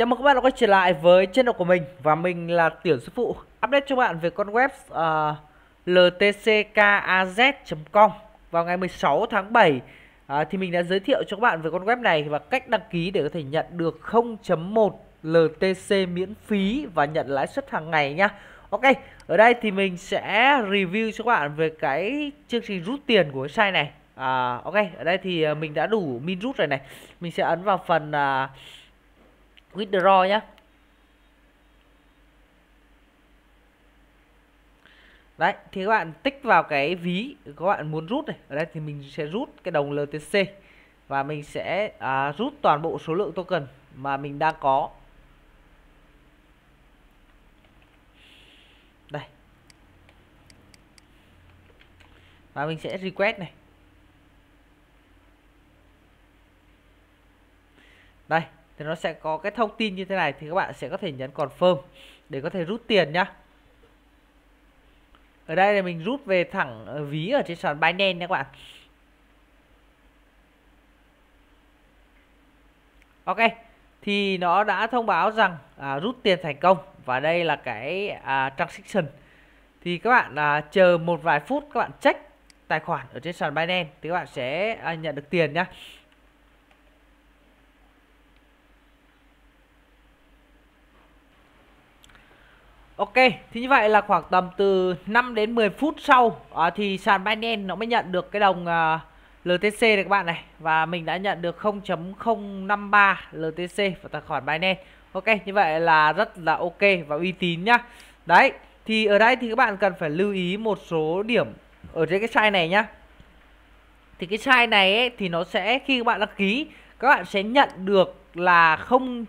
Chào mừng các bạn đã quay trở lại với channel của mình và mình là Tiểu Sư Phụ Update cho bạn về con web uh, ờ, ltckaz.com Vào ngày 16 tháng 7 uh, ờ, thì mình đã giới thiệu cho các bạn về con web này và cách đăng ký để có thể nhận được 0.1 LTC miễn phí và nhận lãi suất hàng ngày nhá Ok, ở đây thì mình sẽ review cho các bạn về cái chương trình rút tiền của cái site này uh, Ok, ở đây thì mình đã đủ min rút rồi này Mình sẽ ấn vào phần... Uh, withdraw nhé đấy thì các bạn tích vào cái ví các bạn muốn rút này ở đây thì mình sẽ rút cái đồng LTC và mình sẽ à, rút toàn bộ số lượng token mà mình đang có đây và mình sẽ request này đây thì nó sẽ có cái thông tin như thế này thì các bạn sẽ có thể nhấn confirm để có thể rút tiền nhá ở đây là mình rút về thẳng ví ở trên sàn Binance nha các bạn Ok thì nó đã thông báo rằng à, rút tiền thành công và đây là cái à, transaction thì các bạn à, chờ một vài phút các bạn check tài khoản ở trên sàn Binance thì các bạn sẽ à, nhận được tiền nhá Ok, thì như vậy là khoảng tầm từ 5 đến 10 phút sau à, thì sàn Binance nó mới nhận được cái đồng à, LTC này các bạn này và mình đã nhận được 0.053 LTC vào tài khoản Binance. Ok, như vậy là rất là ok và uy tín nhá. Đấy, thì ở đây thì các bạn cần phải lưu ý một số điểm ở dưới cái site này nhá. Thì cái site này ấy, thì nó sẽ khi các bạn đăng ký, các bạn sẽ nhận được là 0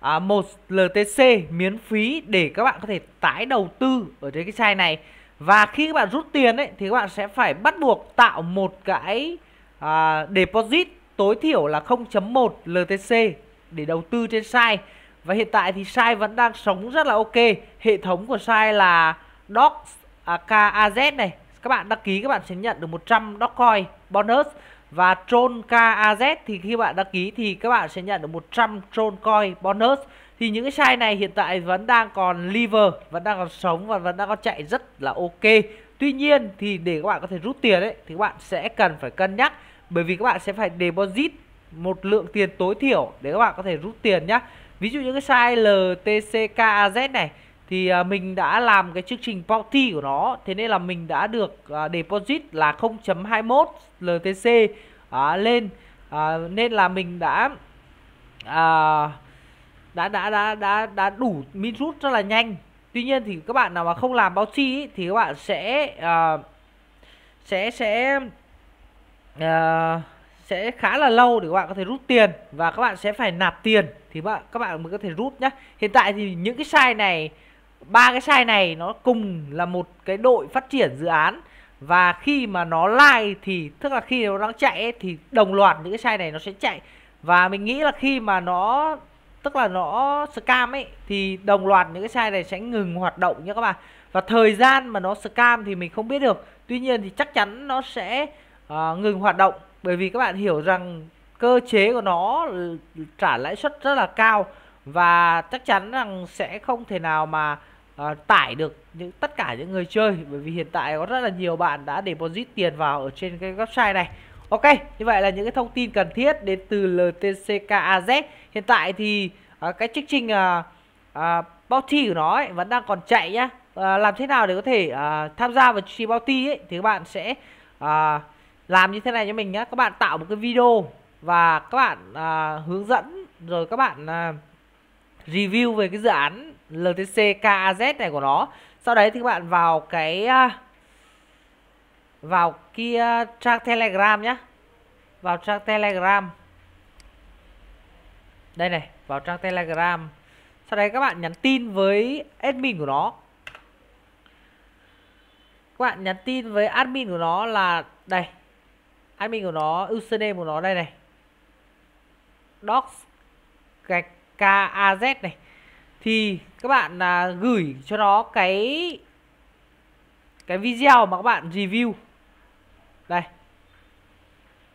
à, một LTC miễn phí để các bạn có thể tái đầu tư ở trên cái chai này và khi các bạn rút tiền ấy thì các bạn sẽ phải bắt buộc tạo một cái à, deposit tối thiểu là 0.1 LTC để đầu tư trên site và hiện tại thì site vẫn đang sống rất là ok hệ thống của site là doc à, KAZ này các bạn đăng ký các bạn sẽ nhận được 100 Dogecoin bonus và Tron KAZ thì khi bạn đăng ký thì các bạn sẽ nhận được 100 Tron Coin bonus thì những cái size này hiện tại vẫn đang còn liver vẫn đang còn sống và vẫn đang còn chạy rất là ok tuy nhiên thì để các bạn có thể rút tiền đấy thì các bạn sẽ cần phải cân nhắc bởi vì các bạn sẽ phải deposit một lượng tiền tối thiểu để các bạn có thể rút tiền nhá ví dụ như cái size LTCKAZ này thì à, mình đã làm cái chương trình bounty của nó thế nên là mình đã được à, deposit là 0.21 LTC à, lên à, nên là mình đã à, đã, đã đã đã đã đủ min rút rất là nhanh tuy nhiên thì các bạn nào mà không làm bounty ấy, thì các bạn sẽ à, sẽ sẽ à, sẽ khá là lâu để các bạn có thể rút tiền và các bạn sẽ phải nạp tiền thì các bạn mới có thể rút nhé hiện tại thì những cái sai này ba cái chai này nó cùng là một cái đội phát triển dự án và khi mà nó live thì tức là khi nó đang chạy ấy, thì đồng loạt những cái chai này nó sẽ chạy và mình nghĩ là khi mà nó tức là nó scam ấy thì đồng loạt những cái chai này sẽ ngừng hoạt động nha các bạn và thời gian mà nó scam thì mình không biết được tuy nhiên thì chắc chắn nó sẽ uh, ngừng hoạt động bởi vì các bạn hiểu rằng cơ chế của nó trả lãi suất rất là cao và chắc chắn rằng sẽ không thể nào mà uh, tải được những tất cả những người chơi bởi vì hiện tại có rất là nhiều bạn đã deposit tiền vào ở trên cái website này Ok, như vậy là những cái thông tin cần thiết đến từ LTCKAZ. Hiện tại thì uh, cái chương trình uh, uh, bounty của nó ấy, vẫn đang còn chạy nhá. Uh, làm thế nào để có thể uh, tham gia vào chương trình bounty ấy, thì các bạn sẽ uh, làm như thế này cho mình nhá. Các bạn tạo một cái video và các bạn uh, hướng dẫn rồi các bạn uh, review về cái dự án LTC KAZ này của nó sau đấy thì các bạn vào cái à, vào kia trang Telegram nhé vào trang Telegram đây này vào trang Telegram sau đấy các bạn nhắn tin với admin của nó các bạn nhắn tin với admin của nó là đây admin của nó username của nó đây này docs gạch KAZ này thì các bạn à, gửi cho nó cái cái video mà các bạn review đây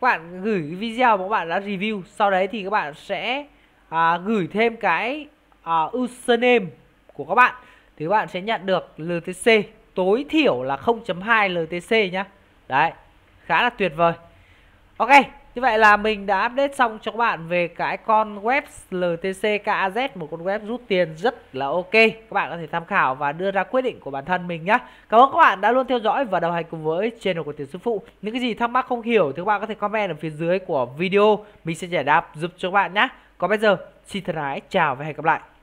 các bạn gửi video mà các bạn đã review sau đấy thì các bạn sẽ à, gửi thêm cái à, username của các bạn thì các bạn sẽ nhận được LTC tối thiểu là 0.2 LTC nhá đấy khá là tuyệt vời ok như vậy là mình đã update xong cho các bạn về cái con web LTC KAZ một con web rút tiền rất là ok. Các bạn có thể tham khảo và đưa ra quyết định của bản thân mình nhé. Cảm ơn các bạn đã luôn theo dõi và đồng hành cùng với channel của Tiền Sư Phụ. Những cái gì thắc mắc không hiểu thì các bạn có thể comment ở phía dưới của video. Mình sẽ giải đáp giúp cho các bạn nhé. Còn bây giờ xin thân ái chào và hẹn gặp lại.